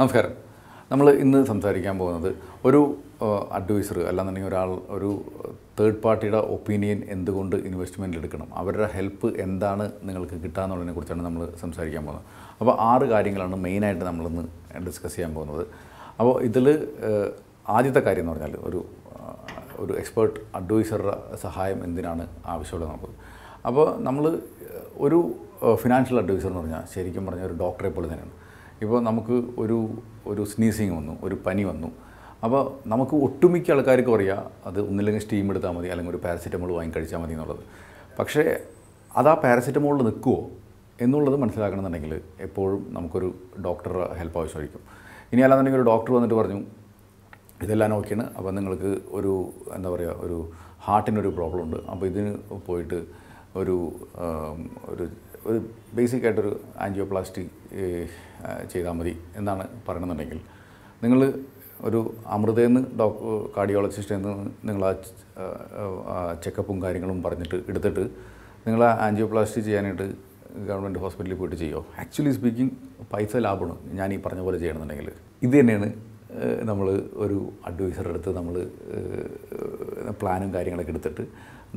നമസ്കാരം നമ്മൾ ഇന്ന് സംസാരിക്കാൻ പോകുന്നത് ഒരു അഡ്വൈസർ അല്ലാന്നുണ്ടെങ്കിൽ ഒരാൾ ഒരു തേർഡ് പാർട്ടിയുടെ ഒപ്പീനിയൻ എന്തുകൊണ്ട് ഇൻവെസ്റ്റ്മെൻറ്റിൽ എടുക്കണം അവരുടെ ഹെൽപ്പ് എന്താണ് നിങ്ങൾക്ക് കിട്ടാന്നുള്ളതിനെ കുറിച്ചാണ് നമ്മൾ സംസാരിക്കാൻ പോകുന്നത് അപ്പോൾ ആറ് കാര്യങ്ങളാണ് മെയിനായിട്ട് നമ്മളിന്ന് ഡിസ്കസ് ചെയ്യാൻ പോകുന്നത് അപ്പോൾ ഇതിൽ ആദ്യത്തെ കാര്യം എന്ന് പറഞ്ഞാൽ ഒരു ഒരു എക്സ്പേർട്ട് അഡ്വൈസറുടെ സഹായം എന്തിനാണ് ആവശ്യമുള്ളത് നമുക്ക് അപ്പോൾ നമ്മൾ ഒരു ഫിനാൻഷ്യൽ അഡ്വൈസർ എന്ന് പറഞ്ഞാൽ ശരിക്കും പറഞ്ഞാൽ ഒരു ഡോക്ടറെ പോലെ തന്നെയാണ് ഇപ്പോൾ നമുക്ക് ഒരു ഒരു സ്നീസിങ് വന്നു ഒരു പനി വന്നു അപ്പോൾ നമുക്ക് ഒട്ടുമിക്ക ആൾക്കാർക്ക് അറിയാം അത് ഒന്നില്ലെങ്കിൽ സ്റ്റീം എടുത്താൽ മതി അല്ലെങ്കിൽ ഒരു പാരസിറ്റമോൾ വാങ്ങി കഴിച്ചാൽ മതി എന്നുള്ളത് പക്ഷേ അത് ആ പാരസിറ്റമോളിൽ നിൽക്കുമോ എന്നുള്ളത് മനസ്സിലാക്കണമെന്നുണ്ടെങ്കിൽ എപ്പോഴും നമുക്കൊരു ഡോക്ടർ ഹെൽപ്പ് ആവശ്യമായിരിക്കും ഇനി അല്ലാന്നുണ്ടെങ്കിൽ ഒരു ഡോക്ടർ വന്നിട്ട് പറഞ്ഞു ഇതെല്ലാം ഓക്കെയാണ് അപ്പോൾ നിങ്ങൾക്ക് ഒരു എന്താ പറയുക ഒരു ഹാർട്ടിനൊരു പ്രോബ്ലം ഉണ്ട് അപ്പോൾ ഇതിന് പോയിട്ട് ഒരു ഒരു ഒരു ബേസിക് ആയിട്ടൊരു ആൻജിയോപ്ലാസ്റ്റി ചെയ്താൽ മതി എന്നാണ് പറയണമെന്നുണ്ടെങ്കിൽ നിങ്ങൾ ഒരു അമൃതയെന്ന് ഡോക്ടർ കാർഡിയോളജിസ്റ്റിൽ നിന്ന് നിങ്ങൾ ആ ചെക്കപ്പും കാര്യങ്ങളും പറഞ്ഞിട്ട് എടുത്തിട്ട് നിങ്ങൾ ആ ആൻജിയോപ്ലാസ്റ്റി ചെയ്യാനായിട്ട് ഗവൺമെൻറ് ഹോസ്പിറ്റലിൽ പോയിട്ട് ചെയ്യോ ആക്ച്വലി സ്പീക്കിംഗ് പൈസ ലാഭമാണ് ഞാൻ ഈ പറഞ്ഞ പോലെ ചെയ്യണമെന്നുണ്ടെങ്കിൽ ഇത് തന്നെയാണ് നമ്മൾ ഒരു അഡ്വൈസർ എടുത്ത് നമ്മൾ പ്ലാനും കാര്യങ്ങളൊക്കെ എടുത്തിട്ട്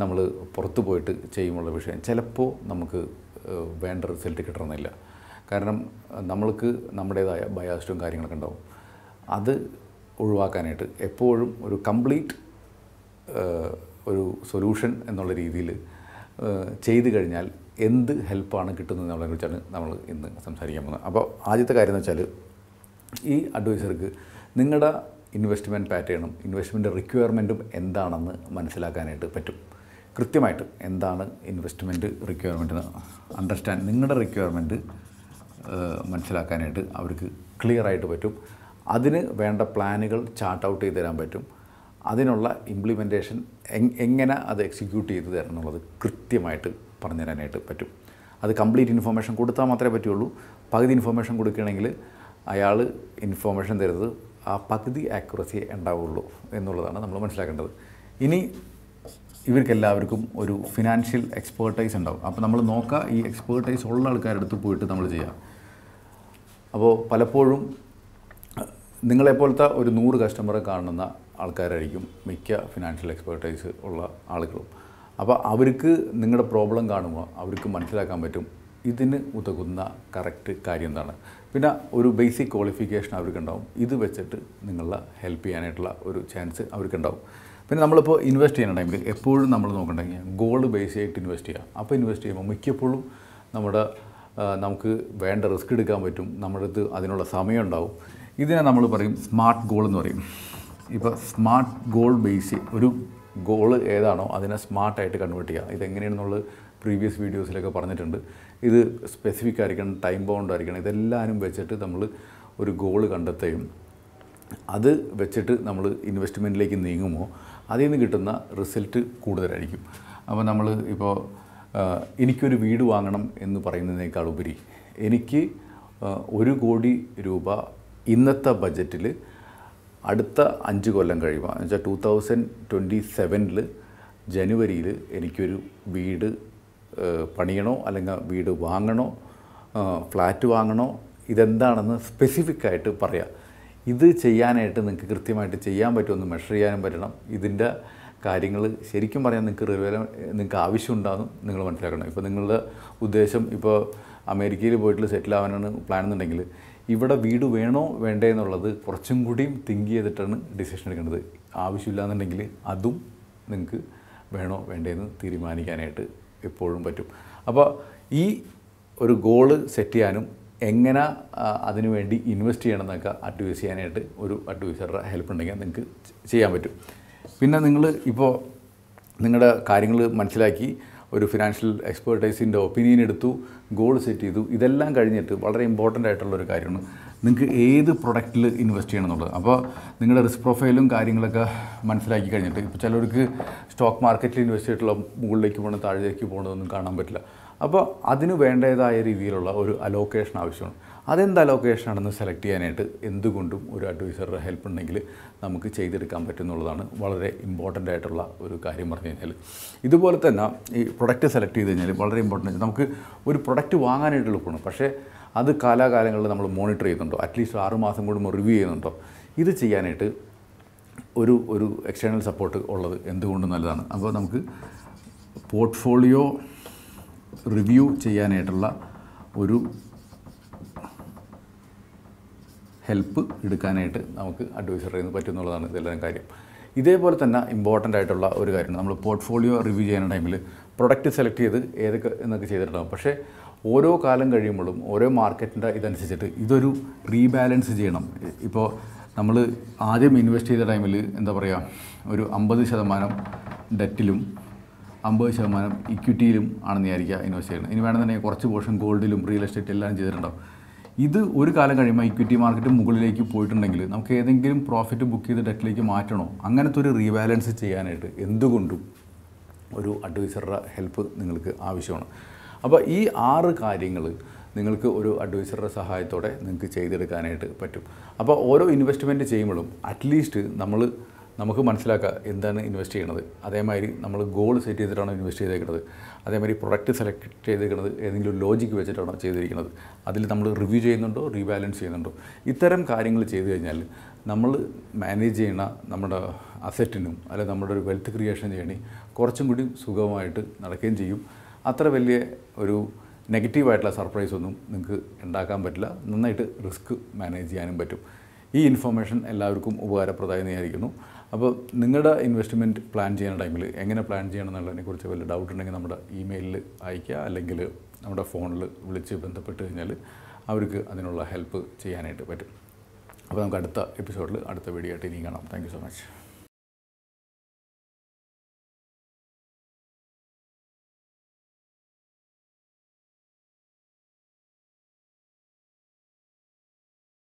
നമ്മൾ പുറത്ത് പോയിട്ട് ചെയ്യുമുള്ള വിഷയം ചിലപ്പോൾ നമുക്ക് വേണ്ട റിസൾട്ട് കിട്ടണമെന്നില്ല കാരണം നമ്മൾക്ക് നമ്മുടേതായ ബയാസ്റ്റും കാര്യങ്ങളൊക്കെ ഉണ്ടാവും അത് ഒഴിവാക്കാനായിട്ട് എപ്പോഴും ഒരു കംപ്ലീറ്റ് ഒരു സൊല്യൂഷൻ എന്നുള്ള രീതിയിൽ ചെയ്തു കഴിഞ്ഞാൽ എന്ത് ഹെൽപ്പാണ് കിട്ടുന്നത് കുറിച്ചാണ് നമ്മൾ ഇന്ന് സംസാരിക്കാൻ പോകുന്നത് അപ്പോൾ ആദ്യത്തെ കാര്യം എന്ന് വെച്ചാൽ ഈ അഡ്വൈസർക്ക് നിങ്ങളുടെ ഇൻവെസ്റ്റ്മെൻറ്റ് പാറ്റേണും ഇൻവെസ്റ്റ്മെൻറ്റ് റിക്വയർമെൻറ്റും എന്താണെന്ന് മനസ്സിലാക്കാനായിട്ട് പറ്റും കൃത്യമായിട്ട് എന്താണ് ഇൻവെസ്റ്റ്മെൻറ്റ് റിക്വയർമെൻറ്റ് അണ്ടർസ്റ്റാൻഡ് നിങ്ങളുടെ റിക്വയർമെൻറ്റ് മനസ്സിലാക്കാനായിട്ട് അവർക്ക് ക്ലിയർ ആയിട്ട് പറ്റും അതിന് വേണ്ട പ്ലാനുകൾ ചാർട്ട് ഔട്ട് ചെയ്ത് തരാൻ പറ്റും അതിനുള്ള ഇംപ്ലിമെൻറ്റേഷൻ എങ്ങനെ അത് എക്സിക്യൂട്ട് ചെയ്ത് തരണം എന്നുള്ളത് കൃത്യമായിട്ട് പറഞ്ഞു തരാനായിട്ട് പറ്റും അത് കംപ്ലീറ്റ് ഇൻഫർമേഷൻ കൊടുത്താൽ മാത്രമേ പറ്റുള്ളൂ പകുതി ഇൻഫർമേഷൻ കൊടുക്കുകയാണെങ്കിൽ അയാൾ ഇൻഫർമേഷൻ തരുന്നത് ആ പകുതി ആക്യുറസിയെ ഉണ്ടാവുള്ളൂ എന്നുള്ളതാണ് നമ്മൾ മനസ്സിലാക്കേണ്ടത് ഇനി ഇവർക്കെല്ലാവർക്കും ഒരു ഫിനാൻഷ്യൽ എക്സ്പേർട്ടൈസ് ഉണ്ടാവും അപ്പോൾ നമ്മൾ നോക്കുക ഈ എക്സ്പേർട്ടൈസ് ഉള്ള ആൾക്കാരുടെ അടുത്ത് പോയിട്ട് നമ്മൾ ചെയ്യാം അപ്പോൾ പലപ്പോഴും നിങ്ങളെപ്പോലത്തെ ഒരു നൂറ് കസ്റ്റമറെ കാണുന്ന ആൾക്കാരായിരിക്കും മിക്ക ഫിനാൻഷ്യൽ എക്സ്പേർട്ടൈസ് ഉള്ള ആളുകളും അപ്പോൾ അവർക്ക് നിങ്ങളുടെ പ്രോബ്ലം കാണുമ്പോൾ അവർക്ക് മനസ്സിലാക്കാൻ പറ്റും ഇതിന് ഉതകുന്ന കറക്റ്റ് കാര്യം എന്താണ് പിന്നെ ഒരു ബേസിക് ക്വാളിഫിക്കേഷൻ അവർക്കുണ്ടാവും ഇത് വെച്ചിട്ട് നിങ്ങളെ ഹെൽപ്പ് ചെയ്യാനായിട്ടുള്ള ഒരു ചാൻസ് അവർക്കുണ്ടാവും പിന്നെ നമ്മളിപ്പോൾ ഇൻവെസ്റ്റ് ചെയ്യുന്ന ടൈമിൽ എപ്പോഴും നമ്മൾ നോക്കണ്ടെങ്കിൽ ഗോൾഡ് ബേസ് ചെയ്തിട്ട് ഇൻവെസ്റ്റ് ചെയ്യാം അപ്പോൾ ഇൻവെസ്റ്റ് ചെയ്യുമ്പോൾ മിക്കപ്പോഴും നമ്മുടെ നമുക്ക് വേണ്ട റിസ്ക് എടുക്കാൻ പറ്റും നമ്മുടെ അടുത്ത് അതിനുള്ള സമയം ഉണ്ടാവും ഇതിനെ നമ്മൾ പറയും സ്മാർട്ട് ഗോൾ എന്ന് പറയും ഇപ്പോൾ സ്മാർട്ട് ഗോൾ ബേസ് ഒരു ഗോൾ ഏതാണോ അതിനെ സ്മാർട്ടായിട്ട് കൺവേർട്ട് ചെയ്യുക ഇതെങ്ങനെയാണെന്നുള്ളത് പ്രീവിയസ് വീഡിയോസിലൊക്കെ പറഞ്ഞിട്ടുണ്ട് ഇത് സ്പെസിഫിക് ആയിരിക്കണം ടൈം ബൗണ്ട് ആയിരിക്കണം ഇതെല്ലാവരും വെച്ചിട്ട് നമ്മൾ ഒരു ഗോൾ കണ്ടെത്തുകയും അത് വെച്ചിട്ട് നമ്മൾ ഇൻവെസ്റ്റ്മെൻറ്റിലേക്ക് നീങ്ങുമോ അതിൽ നിന്ന് കിട്ടുന്ന റിസൾട്ട് കൂടുതലായിരിക്കും അപ്പോൾ നമ്മൾ ഇപ്പോൾ എനിക്കൊരു വീട് വാങ്ങണം എന്ന് പറയുന്നതിനേക്കാൾ ഉപരി എനിക്ക് ഒരു കോടി രൂപ ഇന്നത്തെ ബജറ്റിൽ അടുത്ത അഞ്ച് കൊല്ലം കഴിയുമ്പോൾ എന്ന് വെച്ചാൽ ടു തൗസൻഡ് ട്വൻറ്റി സെവനിൽ ജനുവരിയിൽ എനിക്കൊരു വീട് പണിയണോ അല്ലെങ്കിൽ വീട് വാങ്ങണോ ഫ്ലാറ്റ് വാങ്ങണോ ഇതെന്താണെന്ന് സ്പെസിഫിക് ആയിട്ട് പറയാം ഇത് ചെയ്യാനായിട്ട് നിങ്ങൾക്ക് കൃത്യമായിട്ട് ചെയ്യാൻ പറ്റുമെന്ന് മെഷർ ചെയ്യാനും പറ്റണം ഇതിൻ്റെ കാര്യങ്ങൾ ശരിക്കും പറയാൻ നിങ്ങൾക്ക് റിവേല നിങ്ങൾക്ക് ആവശ്യമുണ്ടാകും നിങ്ങൾ മനസ്സിലാക്കണം ഇപ്പോൾ നിങ്ങളുടെ ഉദ്ദേശം ഇപ്പോൾ അമേരിക്കയിൽ പോയിട്ട് സെറ്റിൽ ആവാനാണ് പ്ലാൻ എന്നുണ്ടെങ്കിൽ ഇവിടെ വീട് വേണോ വേണ്ടേ എന്നുള്ളത് കുറച്ചും കൂടിയും തിങ്ക് ചെയ്തിട്ടാണ് ഡിസിഷൻ എടുക്കേണ്ടത് ആവശ്യമില്ല എന്നുണ്ടെങ്കിൽ അതും നിങ്ങൾക്ക് വേണോ വേണ്ടേന്ന് തീരുമാനിക്കാനായിട്ട് എപ്പോഴും പറ്റും അപ്പോൾ ഈ ഒരു ഗോള് സെറ്റ് ചെയ്യാനും എങ്ങനെ അതിനുവേണ്ടി ഇൻവെസ്റ്റ് ചെയ്യണം എന്നൊക്കെ അഡ്വൈസ് ചെയ്യാനായിട്ട് ഒരു അഡ്വൈസറുടെ ഹെൽപ്പ് ഉണ്ടെങ്കിൽ നിങ്ങൾക്ക് ചെയ്യാൻ പറ്റും പിന്നെ നിങ്ങൾ ഇപ്പോൾ നിങ്ങളുടെ കാര്യങ്ങൾ മനസ്സിലാക്കി ഒരു ഫിനാൻഷ്യൽ എക്സ്പേർട്ടൈസിൻ്റെ ഒപ്പീനിയൻ എടുത്തു ഗോൾ സെറ്റ് ചെയ്തു ഇതെല്ലാം കഴിഞ്ഞിട്ട് വളരെ ഇമ്പോർട്ടൻ്റ് ആയിട്ടുള്ള ഒരു കാര്യമാണ് നിങ്ങൾക്ക് ഏത് പ്രൊഡക്റ്റിൽ ഇൻവെസ്റ്റ് ചെയ്യണം എന്നുള്ളത് അപ്പോൾ നിങ്ങളുടെ റിസ്ക് പ്രൊഫൈലും കാര്യങ്ങളൊക്കെ മനസ്സിലാക്കി കഴിഞ്ഞിട്ട് ഇപ്പോൾ ചിലർക്ക് സ്റ്റോക്ക് മാർക്കറ്റിൽ ഇൻവെസ്റ്റ് ചെയ്തിട്ടുള്ള മുകളിലേക്ക് പോകണം താഴേക്ക് പോകണതൊന്നും കാണാൻ പറ്റില്ല അപ്പോൾ അതിന് വേണ്ടതായ രീതിയിലുള്ള ഒരു അലോക്കേഷൻ ആവശ്യമാണ് അതെന്ത് അലോക്കേഷനാണെന്ന് സെലക്ട് ചെയ്യാനായിട്ട് എന്തുകൊണ്ടും ഒരു അഡ്വൈസറുടെ ഹെൽപ്പ് ഉണ്ടെങ്കിൽ നമുക്ക് ചെയ്തെടുക്കാൻ പറ്റുന്നുള്ളതാണ് വളരെ ഇമ്പോർട്ടൻ്റ് ആയിട്ടുള്ള ഒരു കാര്യം പറഞ്ഞു കഴിഞ്ഞാൽ ഇതുപോലെ തന്നെ ഈ പ്രൊഡക്റ്റ് സെലക്ട് ചെയ്ത് കഴിഞ്ഞാൽ വളരെ ഇമ്പോർട്ടൻ്റ് നമുക്ക് ഒരു പ്രൊഡക്റ്റ് വാങ്ങാനായിട്ട് എളുപ്പമാണ് പക്ഷേ അത് കാലാകാലങ്ങളിൽ നമ്മൾ മോണിറ്റർ ചെയ്യുന്നുണ്ടോ അറ്റ്ലീസ്റ്റ് മാസം കൂടുമ്പോൾ റിവ്യൂ ചെയ്യുന്നുണ്ടോ ഇത് ചെയ്യാനായിട്ട് ഒരു ഒരു എക്സ്റ്റേണൽ സപ്പോർട്ട് ഉള്ളത് എന്തുകൊണ്ടും നല്ലതാണ് അപ്പോൾ നമുക്ക് പോർട്ട്ഫോളിയോ റിവ്യൂ ചെയ്യാനായിട്ടുള്ള ഒരു ഹെൽപ്പ് എടുക്കാനായിട്ട് നമുക്ക് അഡ്വൈസറിൽ നിന്ന് പറ്റുന്നുള്ളതാണ് ഇതെല്ലാം കാര്യം ഇതേപോലെ തന്നെ ഇമ്പോർട്ടൻ്റ് ആയിട്ടുള്ള ഒരു കാര്യമാണ് നമ്മൾ പോർട്ട്ഫോളിയോ റിവ്യൂ ചെയ്യുന്ന ടൈമിൽ പ്രൊഡക്റ്റ് സെലക്ട് ചെയ്ത് ഏതൊക്കെ എന്നൊക്കെ ചെയ്തിട്ടുണ്ടാകും പക്ഷേ ഓരോ കാലം കഴിയുമ്പോഴും ഓരോ മാർക്കറ്റിൻ്റെ ഇതനുസരിച്ചിട്ട് ഇതൊരു റീബാലൻസ് ചെയ്യണം ഇപ്പോൾ നമ്മൾ ആദ്യം ഇൻവെസ്റ്റ് ചെയ്ത ടൈമിൽ എന്താ പറയുക ഒരു അമ്പത് ശതമാനം ഡെറ്റിലും അമ്പത് ശതമാനം ഇക്വിറ്റിയിലും ആണെന്ന് വിചാരിക്കുക ഇൻവെസ്റ്റ് ചെയ്യുന്നത് ഇനി വേണമെന്നുണ്ടെങ്കിൽ കുറച്ച് പോർഷൻ ഗോൾഡിലും റിയൽ എസ്റ്റേറ്റ് എല്ലാം ചെയ്തിട്ടുണ്ടാവും ഇത് ഒരു കാലം കഴിയുമ്പോൾ ഇക്വിറ്റി മാർക്കറ്റ് മുകളിലേക്ക് പോയിട്ടുണ്ടെങ്കിൽ നമുക്ക് ഏതെങ്കിലും പ്രോഫിറ്റ് ബുക്ക് ചെയ്ത് ഡെറ്റിലേക്ക് മാറ്റണോ അങ്ങനത്തെ ഒരു റീബാലൻസ് ചെയ്യാനായിട്ട് എന്തുകൊണ്ടും ഒരു അഡ്വൈസറുടെ ഹെൽപ്പ് നിങ്ങൾക്ക് ആവശ്യമാണ് അപ്പോൾ ഈ ആറ് കാര്യങ്ങൾ നിങ്ങൾക്ക് ഒരു അഡ്വൈസറുടെ സഹായത്തോടെ നിങ്ങൾക്ക് ചെയ്തെടുക്കാനായിട്ട് പറ്റും അപ്പോൾ ഓരോ ഇൻവെസ്റ്റ്മെൻറ്റ് ചെയ്യുമ്പോഴും അറ്റ്ലീസ്റ്റ് നമ്മൾ നമുക്ക് മനസ്സിലാക്കുക എന്താണ് ഇൻവെസ്റ്റ് ചെയ്യണത് അതേമാതിരി നമ്മൾ ഗോൾ സെറ്റ് ചെയ്തിട്ടാണ് ഇൻവെസ്റ്റ് ചെയ്തേക്കുന്നത് അതേമാതിരി പ്രൊഡക്റ്റ് സെലക്ട് ചെയ്തേക്കുന്നത് ഏതെങ്കിലും ലോജിക്ക് വെച്ചിട്ടാണോ ചെയ്തിരിക്കുന്നത് അതിൽ നമ്മൾ റിവ്യൂ ചെയ്യുന്നുണ്ടോ റീബാലൻസ് ചെയ്യുന്നുണ്ടോ ഇത്തരം കാര്യങ്ങൾ ചെയ്തു കഴിഞ്ഞാൽ നമ്മൾ മാനേജ് ചെയ്യുന്ന നമ്മുടെ അസറ്റിനും അല്ലെങ്കിൽ നമ്മുടെ ഒരു വെൽത്ത് ക്രിയേഷൻ ചെയ്യണി കുറച്ചും കൂടി സുഖമായിട്ട് നടക്കുകയും ചെയ്യും അത്ര വലിയ ഒരു നെഗറ്റീവായിട്ടുള്ള സർപ്രൈസ് ഒന്നും നിങ്ങൾക്ക് ഉണ്ടാക്കാൻ പറ്റില്ല നന്നായിട്ട് റിസ്ക് മാനേജ് ചെയ്യാനും പറ്റും ഈ ഇൻഫർമേഷൻ എല്ലാവർക്കും ഉപകാരപ്രദമായി വിചാരിക്കുന്നു അപ്പോൾ നിങ്ങളുടെ ഇൻവെസ്റ്റ്മെൻറ്റ് പ്ലാൻ ചെയ്യുന്ന ടൈമിൽ എങ്ങനെ പ്ലാൻ ചെയ്യണം എന്നുള്ളതിനെക്കുറിച്ച് വലിയ ഡൗട്ട് ഉണ്ടെങ്കിൽ നമ്മുടെ ഇമെയിലിൽ അയയ്ക്കുക അല്ലെങ്കിൽ നമ്മുടെ ഫോണിൽ വിളിച്ച് ബന്ധപ്പെട്ട് കഴിഞ്ഞാൽ അവർക്ക് അതിനുള്ള ഹെൽപ്പ് ചെയ്യാനായിട്ട് പറ്റും അപ്പോൾ നമുക്ക് അടുത്ത എപ്പിസോഡിൽ അടുത്ത വീഡിയോ ആയിട്ട് ഇനി കാണാം താങ്ക് സോ മച്ച്